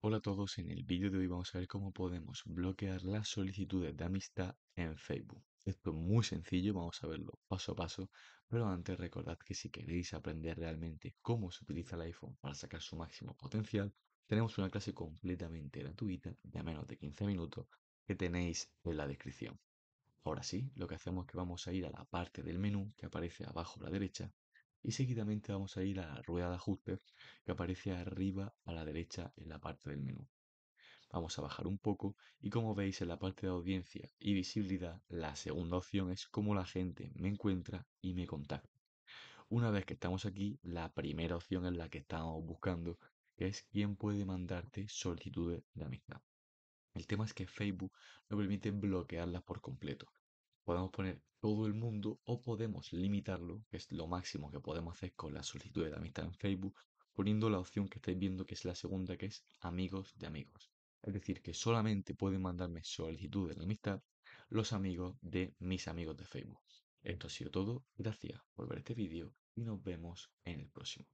Hola a todos, en el vídeo de hoy vamos a ver cómo podemos bloquear las solicitudes de amistad en Facebook. Esto es muy sencillo, vamos a verlo paso a paso, pero antes recordad que si queréis aprender realmente cómo se utiliza el iPhone para sacar su máximo potencial, tenemos una clase completamente gratuita de menos de 15 minutos que tenéis en la descripción. Ahora sí, lo que hacemos es que vamos a ir a la parte del menú que aparece abajo a la derecha y seguidamente vamos a ir a la rueda de ajustes que aparece arriba a la derecha en la parte del menú. Vamos a bajar un poco y como veis en la parte de audiencia y visibilidad, la segunda opción es cómo la gente me encuentra y me contacta. Una vez que estamos aquí, la primera opción es la que estamos buscando, que es quién puede mandarte solicitudes de amistad. El tema es que Facebook no permite bloquearlas por completo. Podemos poner todo el mundo o podemos limitarlo, que es lo máximo que podemos hacer con la solicitud de amistad en Facebook, poniendo la opción que estáis viendo que es la segunda, que es amigos de amigos. Es decir, que solamente pueden mandarme solicitudes de amistad los amigos de mis amigos de Facebook. Esto ha sido todo, gracias por ver este vídeo y nos vemos en el próximo.